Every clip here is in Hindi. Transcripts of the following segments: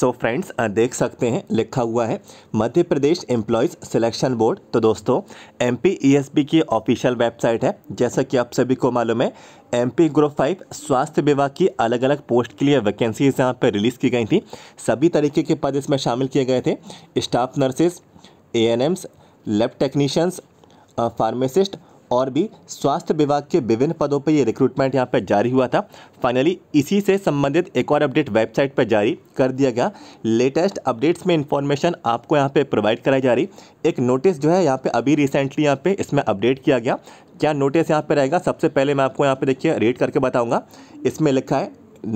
सो so फ्रेंड्स देख सकते हैं लिखा हुआ है Madhya Pradesh employees selection board तो दोस्तों एम पी e की ऑफिशियल वेबसाइट है जैसा कि आप सभी को मालूम है एम पी ग्रुप फाइव स्वास्थ्य विभाग की अलग अलग पोस्ट के लिए वैकेंसीज यहाँ पर रिलीज़ की गई थी सभी तरीके के पद इसमें शामिल किए गए थे staff nurses A N Ms lab technicians pharmacist और भी स्वास्थ्य विभाग के विभिन्न पदों पर ये रिक्रूटमेंट यहाँ पर जारी हुआ था फाइनली इसी से संबंधित एक और अपडेट वेबसाइट पर जारी कर दिया गया लेटेस्ट अपडेट्स में इंफॉर्मेशन आपको यहाँ पे प्रोवाइड कराई जा रही एक नोटिस जो है यहाँ पे अभी रिसेंटली यहाँ पे इसमें अपडेट किया गया क्या नोटिस यहाँ पर रहेगा सबसे पहले मैं आपको यहाँ पर देखिए रीड करके बताऊँगा इसमें लिखा है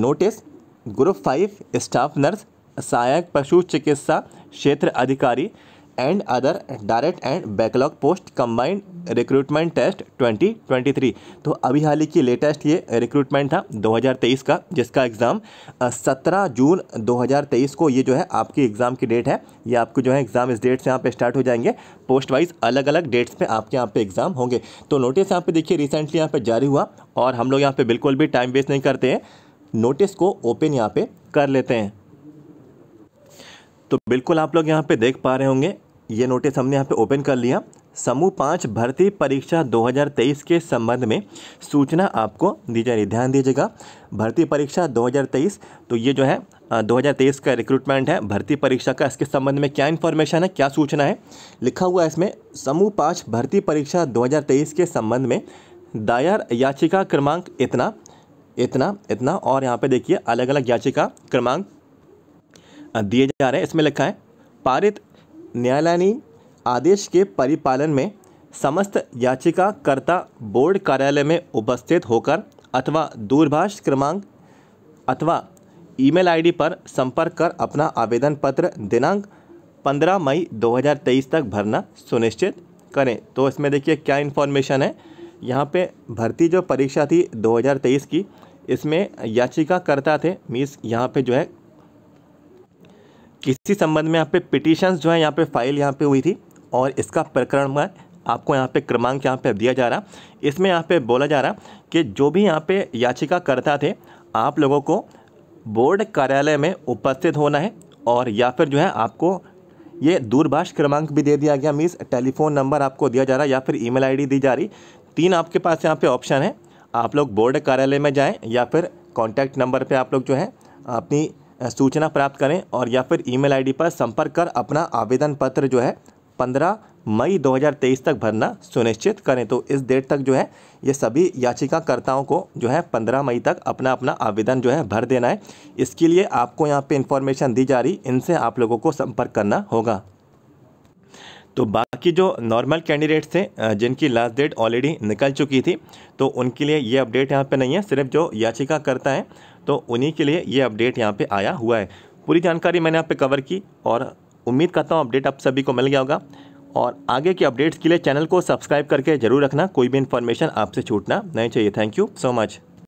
notice group five staff nurse सहायक पशु चिकित्सा क्षेत्र अधिकारी and other direct and backlog post combined recruitment test 2023 तो अभी हाल ही की लेटेस्ट ये रिक्रूटमेंट था 2023 का जिसका एग्ज़ाम 17 जून 2023 को ये जो है आपकी एग्ज़ाम की डेट है ये आपको जो है एग्ज़ाम इस डेट से यहाँ पे स्टार्ट हो जाएंगे पोस्ट वाइज अलग अलग डेट्स पे आपके यहाँ पे एग्ज़ाम होंगे तो नोटिस यहाँ पे देखिए रिसेंटली यहाँ पर जारी हुआ और हम लोग यहाँ पर बिल्कुल भी टाइम वेस्ट नहीं करते हैं नोटिस को ओपन यहाँ पर कर लेते हैं तो बिल्कुल आप लोग यहाँ पे देख पा रहे होंगे ये नोटिस हमने यहाँ पे ओपन कर लिया समूह पाँच भर्ती परीक्षा 2023 के संबंध में सूचना आपको दी जा रही ध्यान दीजिएगा भर्ती परीक्षा 2023 तो ये जो है 2023 का रिक्रूटमेंट है भर्ती परीक्षा का इसके संबंध में क्या इन्फॉर्मेशन है क्या सूचना है लिखा हुआ है इसमें समूह पाँच भर्ती परीक्षा दो के संबंध में दायर याचिका क्रमांक इतना इतना इतना और यहाँ पर देखिए अलग अलग याचिका क्रमांक दिए जा रहे हैं इसमें लिखा है पारित न्यायालय ने आदेश के परिपालन में समस्त याचिकाकर्ता बोर्ड कार्यालय में उपस्थित होकर अथवा दूरभाष क्रमांक अथवा ईमेल आईडी पर संपर्क कर अपना आवेदन पत्र दिनांक 15 मई 2023 तक भरना सुनिश्चित करें तो इसमें देखिए क्या इन्फॉर्मेशन है यहाँ पे भर्ती जो परीक्षा थी 2023 की इसमें याचिकाकर्ता थे मीन्स यहाँ पे जो है किसी संबंध में यहाँ पे पिटिशंस जो है यहाँ पे फाइल यहाँ पे हुई थी और इसका प्रकरण में आपको यहाँ पे क्रमांक यहाँ पे दिया जा रहा इसमें यहाँ पे बोला जा रहा कि जो भी यहाँ पे याचिकाकर्ता थे आप लोगों को बोर्ड कार्यालय में उपस्थित होना है और या फिर जो है आपको ये दूरभाष क्रमांक भी दे दिया गया मीन्स टेलीफोन नंबर आपको दिया जा रहा या फिर ई मेल दी जा रही तीन आपके पास यहाँ पर ऑप्शन है आप लोग बोर्ड कार्यालय में जाएँ या फिर कॉन्टैक्ट नंबर पर आप लोग जो है अपनी सूचना प्राप्त करें और या फिर ईमेल आईडी पर संपर्क कर अपना आवेदन पत्र जो है पंद्रह मई 2023 तक भरना सुनिश्चित करें तो इस डेट तक जो है ये सभी याचिकाकर्ताओं को जो है 15 मई तक अपना अपना आवेदन जो है भर देना है इसके लिए आपको यहाँ पे इन्फॉर्मेशन दी जा रही इनसे आप लोगों को संपर्क करना होगा तो बाकी जो नॉर्मल कैंडिडेट्स थे जिनकी लास्ट डेट ऑलरेडी निकल चुकी थी तो उनके लिए ये अपडेट यहाँ पे नहीं है सिर्फ जो याचिकाकर्ता है तो उन्हीं के लिए ये अपडेट यहाँ पर आया हुआ है पूरी जानकारी मैंने यहाँ पे कवर की और उम्मीद करता हूँ अपडेट आप सभी को मिल गया होगा और आगे के अपडेट्स के लिए चैनल को सब्सक्राइब करके ज़रूर रखना कोई भी इन्फॉर्मेशन आपसे छूटना नहीं चाहिए थैंक यू सो मच